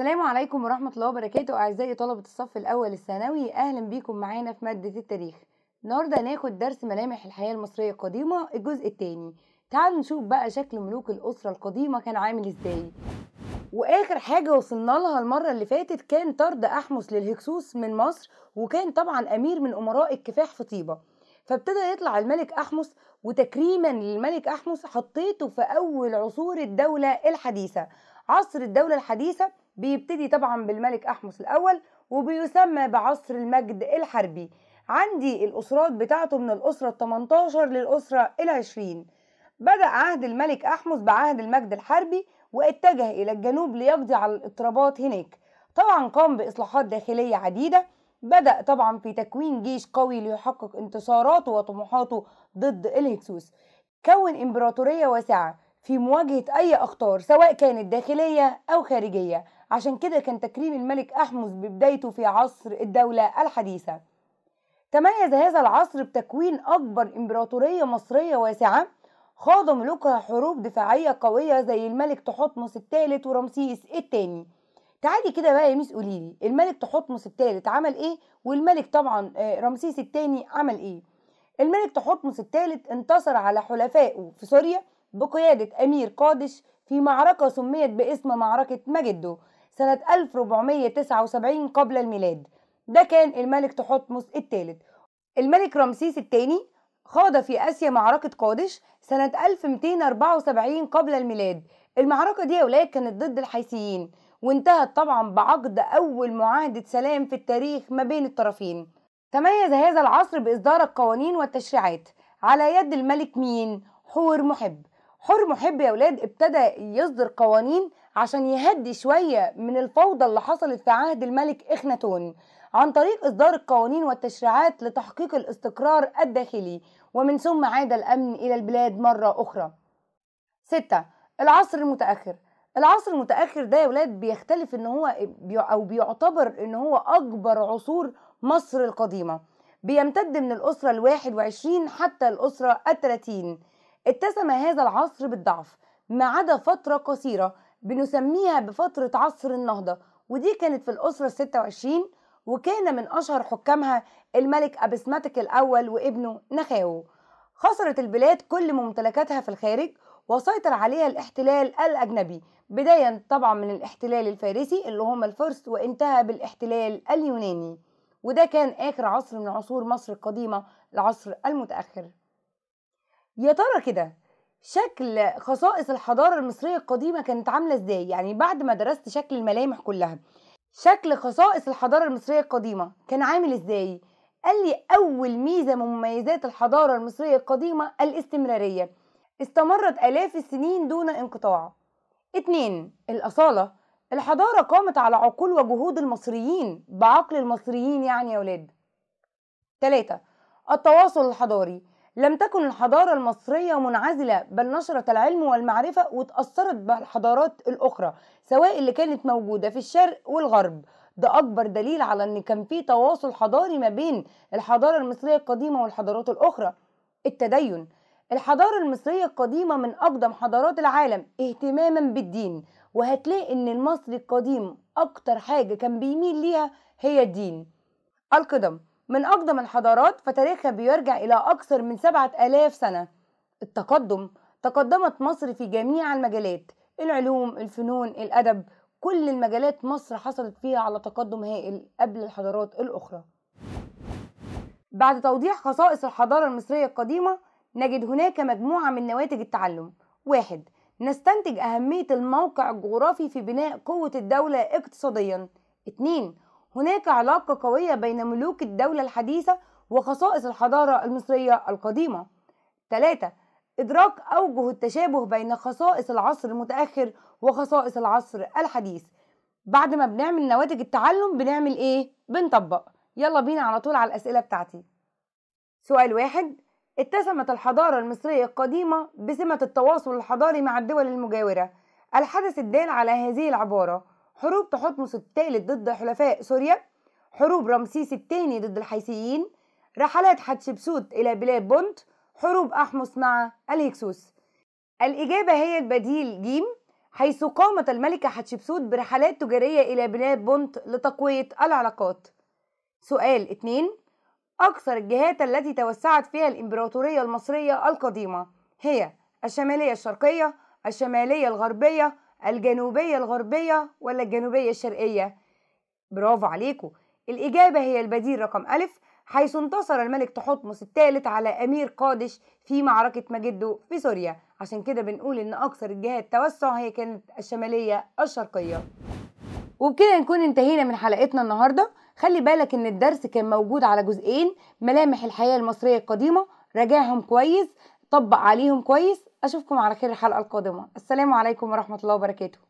السلام عليكم ورحمة الله وبركاته أعزائي طلبة الصف الأول الثانوي أهلا بيكم معانا في مادة التاريخ النهاردة هناخد درس ملامح الحياة المصرية القديمة الجزء الثاني تعالوا نشوف بقى شكل ملوك الأسرة القديمة كان عامل إزاي واخر حاجه وصلنا لها المره اللي فاتت كان طرد احمس للهكسوس من مصر وكان طبعا امير من امراء الكفاح في طيبه فابتدى يطلع الملك احمس وتكريما للملك احمس حطيته في اول عصور الدوله الحديثه عصر الدولة الحديثة بيبتدي طبعا بالملك أحمس الأول وبيسمى بعصر المجد الحربي عندي الأسرات بتاعته من الأسرة التمنتاشر للأسرة العشرين بدأ عهد الملك أحمس بعهد المجد الحربي واتجه إلى الجنوب ليقضي على الاضطرابات هناك طبعا قام بإصلاحات داخلية عديدة بدأ طبعا في تكوين جيش قوي ليحقق انتصاراته وطموحاته ضد الهكسوس كون إمبراطورية واسعة في مواجهة أي أخطار سواء كانت داخلية أو خارجية عشان كده كان تكريم الملك أحمس ببدايته في عصر الدولة الحديثة تميز هذا العصر بتكوين أكبر إمبراطورية مصرية واسعة خاض ملوكها حروب دفاعية قوية زي الملك تحتمس الثالث ورمسيس الثاني تعالي كده بقى يا ميس قوليلي الملك تحتمس الثالث عمل ايه والملك طبعا آه، رمسيس الثاني عمل ايه الملك تحتمس الثالث انتصر على حلفائه في سوريا بقيادة أمير قادش في معركة سميت باسم معركة مجدو سنة 1479 قبل الميلاد ده كان الملك تحتمس الثالث الملك رمسيس الثاني خاض في آسيا معركة قادش سنة 1274 قبل الميلاد المعركة دي يا ولاد كانت ضد الحيثيين وانتهت طبعا بعقد أول معاهدة سلام في التاريخ ما بين الطرفين تميز هذا العصر بإصدار القوانين والتشريعات على يد الملك مين؟ حور محب حر محب يا ولاد ابتدى يصدر قوانين عشان يهدي شوية من الفوضى اللي حصلت في عهد الملك إخناتون عن طريق إصدار القوانين والتشريعات لتحقيق الاستقرار الداخلي ومن ثم عاد الأمن إلى البلاد مرة أخرى ستة العصر المتأخر العصر المتأخر ده يا ولاد بيختلف إن هو أو بيعتبر إن هو أكبر عصور مصر القديمة بيمتد من الأسرة الواحد وعشرين حتى الأسرة التلاتين اتسم هذا العصر بالضعف ما عدا فترة قصيرة بنسميها بفترة عصر النهضة ودي كانت في الأسرة الستة وعشرين وكان من أشهر حكامها الملك أبسماتك الأول وابنه نخاو خسرت البلاد كل ممتلكاتها في الخارج وسيطر عليها الاحتلال الأجنبي بداية طبعا من الاحتلال الفارسي اللي هم الفرس وانتهى بالاحتلال اليوناني وده كان آخر عصر من عصور مصر القديمة العصر المتأخر يا ترى كده شكل خصائص الحضارة المصرية القديمة كانت عاملة ازاي يعني بعد ما درست شكل الملامح كلها شكل خصائص الحضارة المصرية القديمة كان عامل ازاي قال لي أول ميزة من مميزات الحضارة المصرية القديمة الاستمرارية استمرت آلاف السنين دون انقطاع اتنين الأصالة الحضارة قامت على عقول وجهود المصريين بعقل المصريين يعني يا ولاد تلاتة التواصل الحضاري لم تكن الحضارة المصرية منعزلة بل نشرت العلم والمعرفة وتأثرت بالحضارات الأخرى سواء اللي كانت موجودة في الشرق والغرب ده أكبر دليل على إن كان في تواصل حضاري ما بين الحضارة المصرية القديمة والحضارات الأخرى التدين الحضارة المصرية القديمة من أقدم حضارات العالم اهتماما بالدين وهتلاقي إن المصري القديم أكتر حاجة كان بيميل ليها هي الدين القدم من أقدم الحضارات فتاريخها بيرجع إلى أكثر من سبعة آلاف سنة التقدم تقدمت مصر في جميع المجالات العلوم الفنون الأدب كل المجالات مصر حصلت فيها على تقدم هائل قبل الحضارات الأخرى بعد توضيح خصائص الحضارة المصرية القديمة نجد هناك مجموعة من نواتج التعلم واحد نستنتج أهمية الموقع الجغرافي في بناء قوة الدولة اقتصاديا 2 هناك علاقة قوية بين ملوك الدولة الحديثة وخصائص الحضارة المصرية القديمة 3 إدراك أوجه التشابه بين خصائص العصر المتأخر وخصائص العصر الحديث بعد ما بنعمل نواتج التعلم بنعمل إيه؟ بنطبق يلا بينا على طول على الأسئلة بتاعتي سؤال واحد اتسمت الحضارة المصرية القديمة بسمة التواصل الحضاري مع الدول المجاورة الحدث الدال على هذه العبارة حروب تحتمس الثالث ضد حلفاء سوريا حروب رمسيس الثاني ضد الحيثيين رحلات حتشبسوت إلى بلاد بونت حروب أحمس مع الهكسوس الإجابة هي البديل جيم حيث قامت الملكة حتشبسوت برحلات تجارية إلى بلاد بونت لتقوية العلاقات سؤال 2 أكثر الجهات التي توسعت فيها الإمبراطورية المصرية القديمة هي الشمالية الشرقية الشمالية الغربية الجنوبية الغربية ولا الجنوبية الشرقية؟ برافو عليكم الإجابة هي البديل رقم ألف حيث انتصر الملك تحتمس الثالث على أمير قادش في معركة مجدو في سوريا عشان كده بنقول إن أكثر الجهات توسع هي كانت الشمالية الشرقية وبكده نكون انتهينا من حلقتنا النهاردة خلي بالك إن الدرس كان موجود على جزئين ملامح الحياة المصرية القديمة راجعهم كويس طبق عليهم كويس أشوفكم على خير الحلقة القادمة السلام عليكم ورحمة الله وبركاته